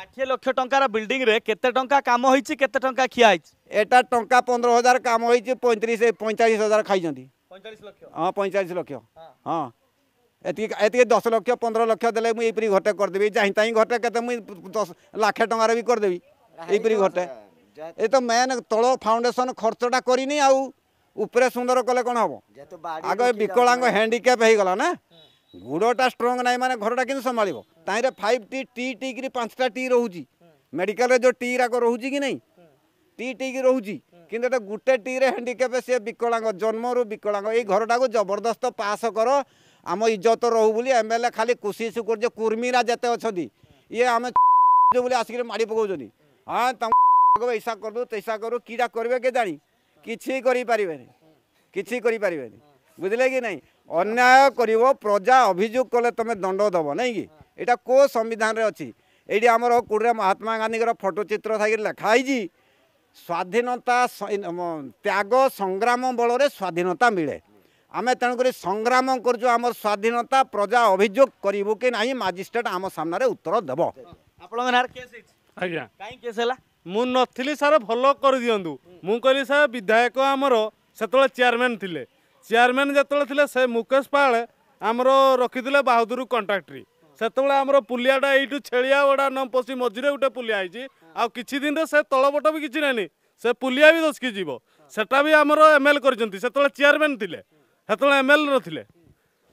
ষাঠিয়ে লক্ষ টঙ্কার বিল্ডিংরে কেতে টঙ্কা কাম হয়েছে কেতে টঙ্কা খিয়া হয়েছে এটা টঙ্কা পনেরো হাজার কাম হয়েছে পঁয়ত্রিশ পঁয়তাল্লিশ হাজার খাইছেন হ্যাঁ পঁয়তাল্লিশ লক্ষ হ্যাঁ এটি এটি দশ লক্ষ পনেরো লক্ষ দেলে মু এইপরি ঘরটে করিদেবি যাই তাই ঘরটে কেতে মু দশ লাখে টঙ্কার বি করিদেবি এইপরি ঘরটে এই তো মেন তল ফাউন্ডেসন খরচটা করিনি আউ উপরে সুন্দর কলে কোণ হব আগে বিকলাঙ্গ হ্যান্ডিক্যাপ হয়ে গলা না ଗୁଡ଼ଟା ଷ୍ଟ୍ରଙ୍ଗ ନାହିଁ ମାନେ ଘରଟା କେମିତି ସମ୍ଭାଳିବ ତାହିଁରେ ଫାଇଭ୍ ଟି ଟି ଟିକିରି ପାଞ୍ଚଟା ଟି ରହୁଛି ମେଡ଼ିକାଲରେ ଯେଉଁ ଟି ଗୁରାକ ରହୁଛି କି ନାହିଁ ଟି ଟିକି ରହୁଛି କିନ୍ତୁ ଏଟା ଗୋଟେ ଟିରେ ହ୍ୟାଣ୍ଡିକ୍ୟାପ୍ ସିଏ ବିକଳାଙ୍ଗ ଜନ୍ମରୁ ବିକଳାଙ୍ଗ ଏଇ ଘରଟାକୁ ଜବରଦସ୍ତ ପାସ୍ କର ଆମ ଇଜ୍ଜତ ରହୁ ବୋଲି ଏମ୍ ଏଲ୍ ଏ ଖାଲି କୋଶିଶ କରୁଛେ କୁର୍ମୀରା ଯେତେ ଅଛନ୍ତି ଇଏ ଆମେ ବୋଲି ଆସିକିରି ମାଡ଼ି ପକାଉଛନ୍ତି ହଁ ତାଙ୍କୁ ଏଇସା କରିଦେଉ ତେଇସା କରୁ କିଟା କରିବେ କେଜାଣି କିଛି କରିପାରିବେନି କିଛି କରିପାରିବେନି ବୁଝିଲେ କି ନାହିଁ ଅନ୍ୟାୟ କରିବ ପ୍ରଜା ଅଭିଯୋଗ କଲେ ତୁମେ ଦଣ୍ଡ ଦେବ ନାଇଁ କି ଏଇଟା କେଉଁ ସମ୍ବିଧାନରେ ଅଛି ଏଇଠି ଆମର କୋଡ଼ିଏ ମହାତ୍ମା ଗାନ୍ଧୀଙ୍କର ଫଟୋଚିତ୍ର ଥାଇକି ଲେଖା ହେଇଛି ସ୍ୱାଧୀନତା ତ୍ୟାଗ ସଂଗ୍ରାମ ବଳରେ ସ୍ୱାଧୀନତା ମିଳେ ଆମେ ତେଣୁକରି ସଂଗ୍ରାମ କରୁଛୁ ଆମର ସ୍ୱାଧୀନତା ପ୍ରଜା ଅଭିଯୋଗ କରିବୁ କି ନାହିଁ ମାଜିଷ୍ଟ୍ରେଟ ଆମ ସାମ୍ନାରେ ଉତ୍ତର ଦେବ ଆପଣଙ୍କ ଆଜ୍ଞା କାହିଁକି କେସ୍ ହେଲା ମୁଁ ନଥିଲି ସାର୍ ଭଲ କରିଦିଅନ୍ତୁ ମୁଁ କହିଲି ସାର୍ ବିଧାୟକ ଆମର ସେତେବେଳେ ଚେୟାରମ୍ୟାନ୍ ଥିଲେ ଚେୟାରମ୍ୟାନ୍ ଯେତେବେଳେ ଥିଲେ ସେ ମୁକେଶ ପାଳ ଆମର ରଖିଥିଲେ ବାହାଦୁର କଣ୍ଟ୍ରାକ୍ଟରୀ ସେତେବେଳେ ଆମର ପୁଲିଆଟା ଏଇଠୁ ଛେଳିଆ ଗୋଡ଼ା ନ ପଶି ମଝିରେ ଗୋଟେ ପୁଲିଆ ହେଇଛି ଆଉ କିଛି ଦିନରେ ସେ ତଳପଟ ବି କିଛି ନାହିଁ ସେ ପୁଲିଆ ବି ଦଶକି ଯିବ ସେଟା ବି ଆମର ଏମ ଏଲ୍ କରିଛନ୍ତି ସେତେବେଳେ ଚେୟାରମ୍ୟାନ୍ ଥିଲେ ସେତେବେଳେ ଏମ ଏଲ୍ ନଥିଲେ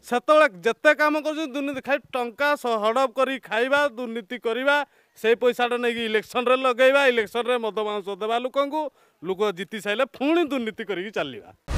ସେତେବେଳେ ଯେତେ କାମ କରୁଛନ୍ତି ଦୁର୍ନୀତି ଖାଲି ଟଙ୍କା ହଡ଼ପ କରି ଖାଇବା ଦୁର୍ନୀତି କରିବା ସେଇ ପଇସାଟା ନେଇକି ଇଲେକ୍ସନ୍ରେ ଲଗେଇବା ଇଲେକ୍ସନ୍ରେ ମଦ ମାଂସ ଦେବା ଲୋକଙ୍କୁ ଲୋକ ଜିତି ସାରିଲେ ପୁଣି ଦୁର୍ନୀତି କରିକି ଚାଲିବା